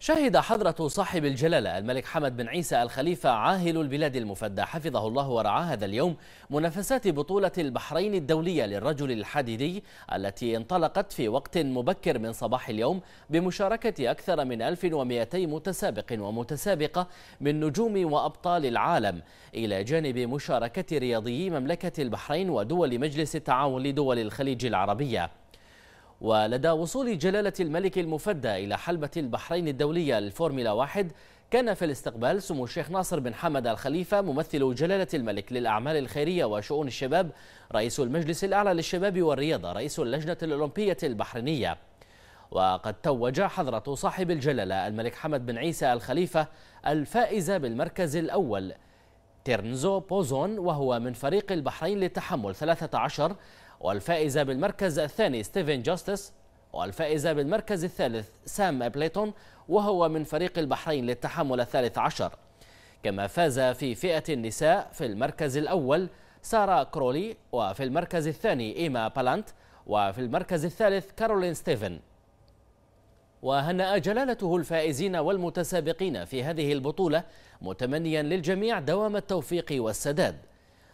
شهد حضرة صاحب الجلالة الملك حمد بن عيسى الخليفة عاهل البلاد المفدى حفظه الله ورعاه هذا اليوم منافسات بطولة البحرين الدولية للرجل الحديدي التي انطلقت في وقت مبكر من صباح اليوم بمشاركة أكثر من 1200 متسابق ومتسابقة من نجوم وأبطال العالم إلى جانب مشاركة رياضيي مملكة البحرين ودول مجلس التعاون لدول الخليج العربية ولدى وصول جلالة الملك المفدى إلى حلبة البحرين الدولية للفورمولا واحد كان في الاستقبال سمو الشيخ ناصر بن حمد الخليفة ممثل جلالة الملك للأعمال الخيرية وشؤون الشباب رئيس المجلس الأعلى للشباب والرياضة رئيس اللجنة الأولمبية البحرينية وقد توج حضرة صاحب الجلالة الملك حمد بن عيسى الخليفة الفائز بالمركز الأول تيرنزو بوزون وهو من فريق البحرين للتحمل 13 والفائزة بالمركز الثاني ستيفن جوستس والفائزة بالمركز الثالث سام بليتون وهو من فريق البحرين للتحمل الثالث عشر كما فاز في فئة النساء في المركز الأول سارة كرولي وفي المركز الثاني إيما بالانت وفي المركز الثالث كارولين ستيفن وهنأ جلالته الفائزين والمتسابقين في هذه البطولة متمنيا للجميع دوام التوفيق والسداد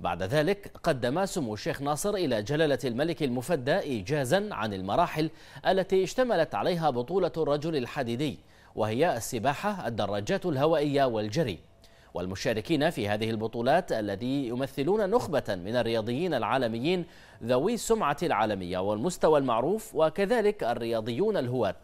بعد ذلك قدم سمو الشيخ ناصر إلى جلالة الملك المفدى إيجازا عن المراحل التي اشتملت عليها بطولة الرجل الحديدي وهي السباحة الدراجات الهوائية والجري والمشاركين في هذه البطولات الذي يمثلون نخبة من الرياضيين العالميين ذوي السمعة العالمية والمستوى المعروف وكذلك الرياضيون الهواة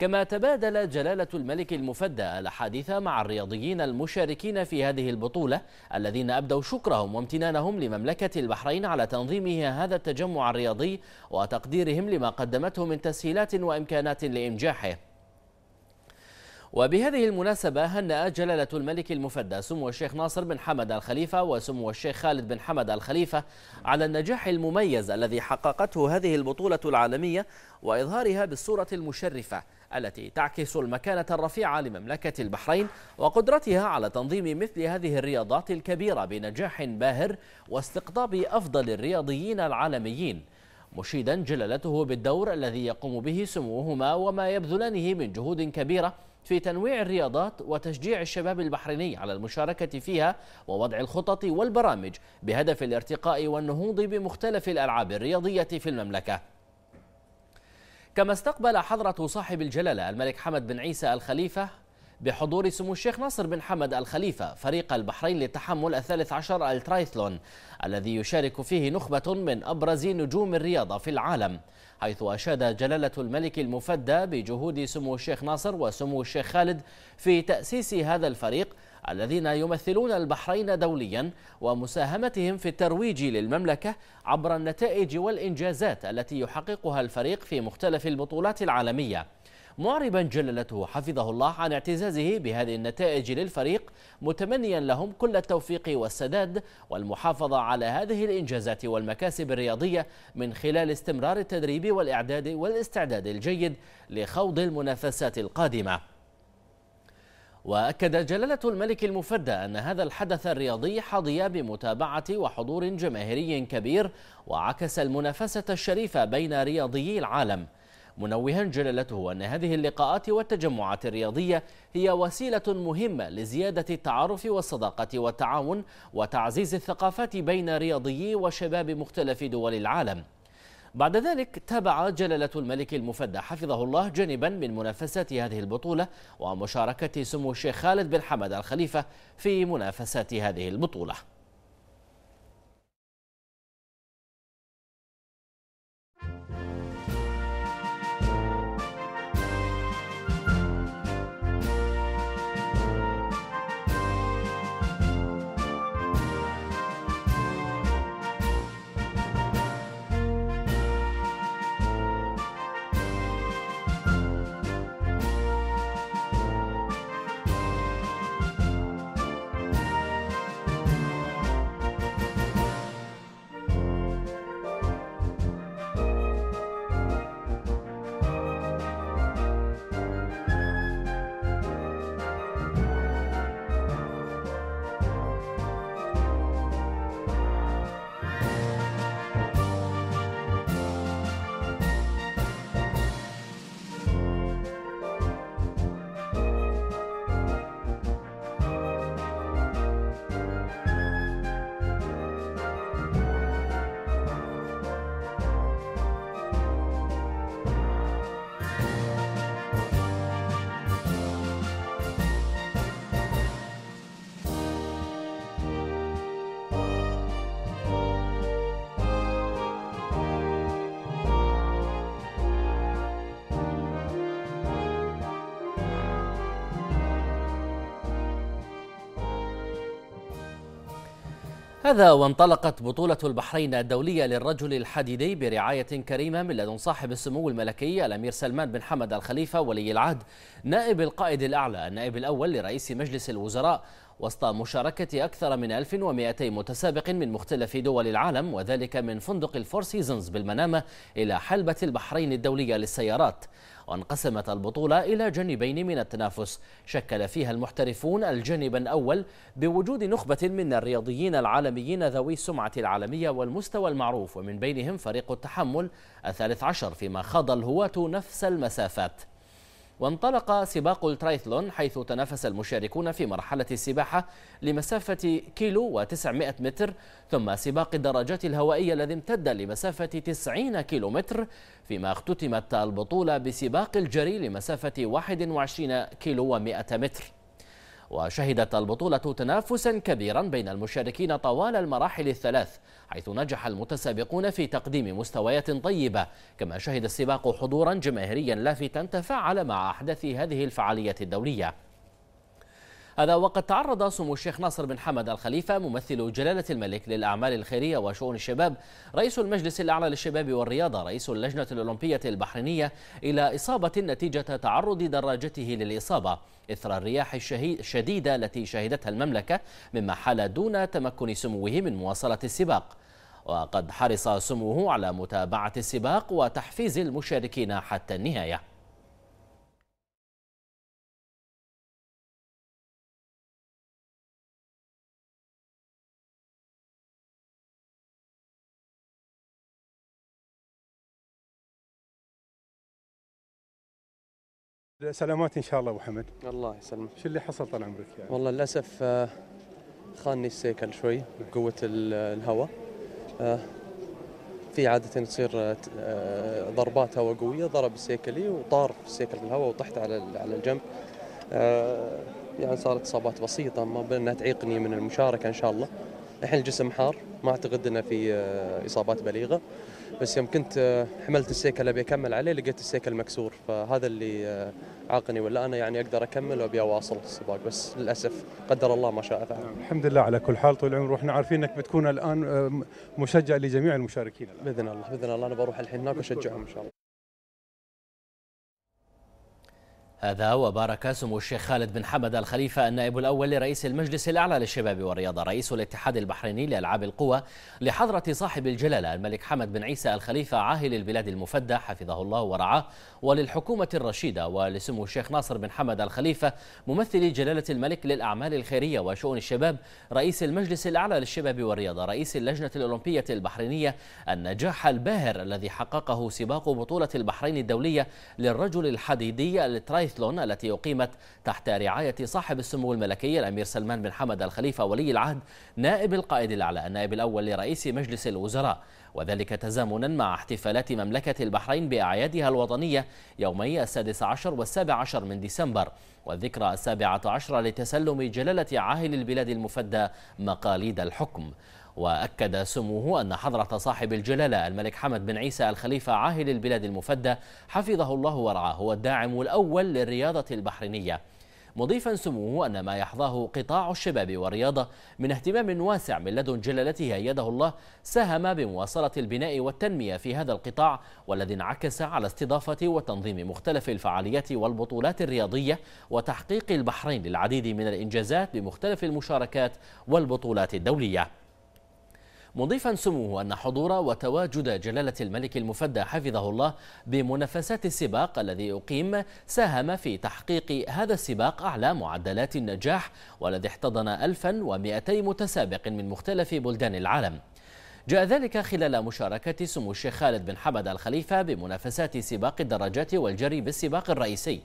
كما تبادل جلالة الملك المفدى الحديث مع الرياضيين المشاركين في هذه البطولة الذين أبدوا شكرهم وامتنانهم لمملكة البحرين على تنظيمها هذا التجمع الرياضي وتقديرهم لما قدمته من تسهيلات وإمكانات لإنجاحه وبهذه المناسبة هنأ جلالة الملك المفدى سمو الشيخ ناصر بن حمد الخليفة وسمو الشيخ خالد بن حمد الخليفة على النجاح المميز الذي حققته هذه البطولة العالمية وإظهارها بالصورة المشرفة التي تعكس المكانة الرفيعة لمملكة البحرين وقدرتها على تنظيم مثل هذه الرياضات الكبيرة بنجاح باهر واستقطاب أفضل الرياضيين العالميين مشيدا جلالته بالدور الذي يقوم به سموهما وما يبذلانه من جهود كبيرة في تنويع الرياضات وتشجيع الشباب البحريني على المشاركة فيها ووضع الخطط والبرامج بهدف الارتقاء والنهوض بمختلف الألعاب الرياضية في المملكة كما استقبل حضرة صاحب الجلالة الملك حمد بن عيسى الخليفة بحضور سمو الشيخ ناصر بن حمد الخليفة فريق البحرين للتحمل الثالث عشر الترايثلون الذي يشارك فيه نخبة من أبرز نجوم الرياضة في العالم حيث أشاد جلالة الملك المفدى بجهود سمو الشيخ ناصر وسمو الشيخ خالد في تأسيس هذا الفريق الذين يمثلون البحرين دوليا ومساهمتهم في الترويج للمملكة عبر النتائج والإنجازات التي يحققها الفريق في مختلف البطولات العالمية معربا جللته حفظه الله عن اعتزازه بهذه النتائج للفريق متمنيا لهم كل التوفيق والسداد والمحافظة على هذه الإنجازات والمكاسب الرياضية من خلال استمرار التدريب والإعداد والاستعداد الجيد لخوض المنافسات القادمة وأكد جلالة الملك المفدى أن هذا الحدث الرياضي حظي بمتابعة وحضور جماهيري كبير وعكس المنافسة الشريفة بين رياضيي العالم منوها جلالته أن هذه اللقاءات والتجمعات الرياضية هي وسيلة مهمة لزيادة التعارف والصداقة والتعاون وتعزيز الثقافات بين رياضيي وشباب مختلف دول العالم بعد ذلك تابع جلالة الملك المفدى حفظه الله جانبا من منافسات هذه البطولة ومشاركة سمو الشيخ خالد بن حمد الخليفة في منافسات هذه البطولة هذا وانطلقت بطولة البحرين الدولية للرجل الحديدي برعاية كريمة من لدن صاحب السمو الملكي الأمير سلمان بن حمد الخليفة ولي العهد نائب القائد الأعلى النائب الأول لرئيس مجلس الوزراء وسط مشاركة أكثر من 1200 متسابق من مختلف دول العالم وذلك من فندق الفور سيزنز بالمنامة إلى حلبة البحرين الدولية للسيارات وانقسمت البطولة إلى جانبين من التنافس شكل فيها المحترفون الجانب الأول بوجود نخبة من الرياضيين العالميين ذوي السمعة العالمية والمستوى المعروف ومن بينهم فريق التحمل الثالث عشر فيما خاض الهواة نفس المسافات وانطلق سباق الترايثلون حيث تنافس المشاركون في مرحلة السباحة لمسافة كيلو و900 متر ثم سباق الدراجات الهوائية الذي امتد لمسافة 90 كيلو متر فيما اختتمت البطولة بسباق الجري لمسافة 21 كيلو و100 متر وشهدت البطولة تنافسا كبيرا بين المشاركين طوال المراحل الثلاث حيث نجح المتسابقون في تقديم مستويات طيبة كما شهد السباق حضورا جماهيريا لافتا تفاعل مع أحداث هذه الفعالية الدولية هذا وقد تعرض سمو الشيخ ناصر بن حمد الخليفة ممثل جلالة الملك للأعمال الخيرية وشؤون الشباب رئيس المجلس الأعلى للشباب والرياضة رئيس اللجنة الأولمبية البحرينية إلى إصابة نتيجة تعرض دراجته للإصابة إثر الرياح الشديدة التي شهدتها المملكة مما حال دون تمكن سموه من مواصلة السباق وقد حرص سموه على متابعة السباق وتحفيز المشاركين حتى النهاية سلامات ان شاء الله ابو حمد الله يسلمك شو اللي حصل طال عمرك يعني؟ والله للاسف آه، خاني السيكل شوي بقوه الهواء آه، في عاده تصير آه، ضربات هواء قويه ضرب سيكلي وطار في السيكل في الهواء وطحت على على الجنب يعني صارت اصابات بسيطه ما بانها تعيقني من المشاركه ان شاء الله الحين الجسم حار ما اعتقد انه في اصابات بليغه بس يوم كنت آه، حملت السيكل ابي اكمل عليه لقيت السيكل مكسور فهذا اللي آه، عاقني ولا انا يعني اقدر اكمل وابي اواصل السباق بس للاسف قدر الله ما شاء فعل. نعم، الحمد لله على كل حال طول العمر واحنا عارفين انك بتكون الان آه، مشجع لجميع المشاركين الآن. باذن الله باذن الله انا بروح الحين هناك واشجعهم ان شاء الله. هذا وبارك سمو الشيخ خالد بن حمد الخليفة النائب الأول لرئيس المجلس الأعلى للشباب والرياضة رئيس الاتحاد البحريني لألعاب القوى لحضرة صاحب الجلالة الملك حمد بن عيسى الخليفة عاهل البلاد المفدى حفظه الله ورعاه وللحكومة الرشيدة ولسمو الشيخ ناصر بن حمد الخليفة ممثل جلالة الملك للأعمال الخيرية وشؤون الشباب رئيس المجلس الأعلى للشباب والرياضة رئيس اللجنة الأولمبية البحرينية النجاح الباهر الذي حققه سباق بطولة البحرين الدولية للرجل الحديدي طيفلون التي أقيمت تحت رعاية صاحب السمو الملكي الأمير سلمان بن حمد الخليفة ولي العهد نائب القائد الأعلى النائب الأول لرئيس مجلس الوزراء وذلك تزامنا مع احتفالات مملكة البحرين بأعيادها الوطنية يومي السادس عشر والسابع عشر من ديسمبر والذكرى السابعة عشر لتسلم جلالة عاهل البلاد المفدى مقاليد الحكم وأكد سموه أن حضرة صاحب الجلالة الملك حمد بن عيسى الخليفة عاهل البلاد المفدى حفظه الله ورعاه هو الداعم الأول للرياضة البحرينية مضيفا سموه أن ما يحظاه قطاع الشباب والرياضة من اهتمام واسع من لدن جلالته أيده الله ساهم بمواصلة البناء والتنمية في هذا القطاع والذي انعكس على استضافة وتنظيم مختلف الفعاليات والبطولات الرياضية وتحقيق البحرين للعديد من الإنجازات بمختلف المشاركات والبطولات الدولية مضيفا سموه أن حضور وتواجد جلالة الملك المفدى حفظه الله بمنافسات السباق الذي أقيم ساهم في تحقيق هذا السباق أعلى معدلات النجاح والذي احتضن 1200 متسابق من مختلف بلدان العالم جاء ذلك خلال مشاركة سمو الشيخ خالد بن حمد الخليفة بمنافسات سباق الدراجات والجري بالسباق الرئيسي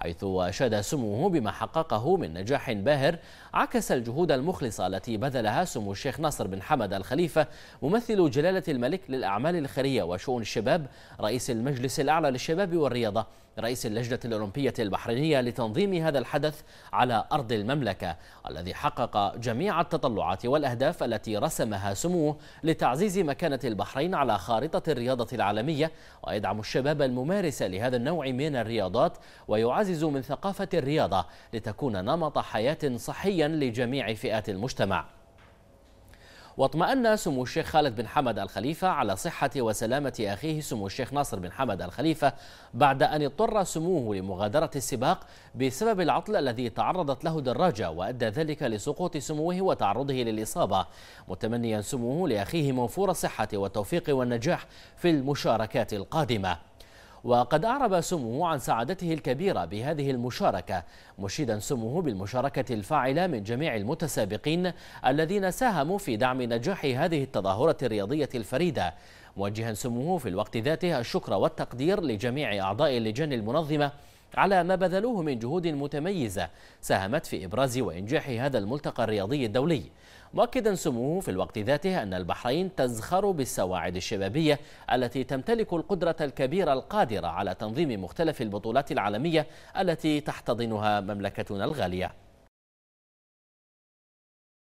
حيث أشاد سموه بما حققه من نجاح باهر عكس الجهود المخلصة التي بذلها سمو الشيخ ناصر بن حمد الخليفة ممثل جلالة الملك للأعمال الخيرية وشؤون الشباب رئيس المجلس الأعلى للشباب والرياضة رئيس اللجنة الأولمبية البحرينية لتنظيم هذا الحدث على أرض المملكة الذي حقق جميع التطلعات والأهداف التي رسمها سموه لتعزيز مكانة البحرين على خارطة الرياضة العالمية ويدعم الشباب الممارس لهذا النوع من الرياضات ويعزز من ثقافة الرياضة لتكون نمط حياة صحيا لجميع فئات المجتمع واطمأن سمو الشيخ خالد بن حمد الخليفة على صحة وسلامة أخيه سمو الشيخ ناصر بن حمد الخليفة بعد أن اضطر سموه لمغادرة السباق بسبب العطل الذي تعرضت له دراجة وأدى ذلك لسقوط سموه وتعرضه للإصابة متمنيا سموه لأخيه موفور الصحة والتوفيق والنجاح في المشاركات القادمة وقد أعرب سموه عن سعادته الكبيرة بهذه المشاركة مشيدا سموه بالمشاركة الفاعلة من جميع المتسابقين الذين ساهموا في دعم نجاح هذه التظاهرة الرياضية الفريدة موجها سموه في الوقت ذاته الشكر والتقدير لجميع أعضاء اللجان المنظمة على ما بذلوه من جهود متميزة ساهمت في إبراز وإنجاح هذا الملتقى الرياضي الدولي مؤكدا سموه في الوقت ذاته أن البحرين تزخر بالسواعد الشبابية التي تمتلك القدرة الكبيرة القادرة على تنظيم مختلف البطولات العالمية التي تحتضنها مملكتنا الغالية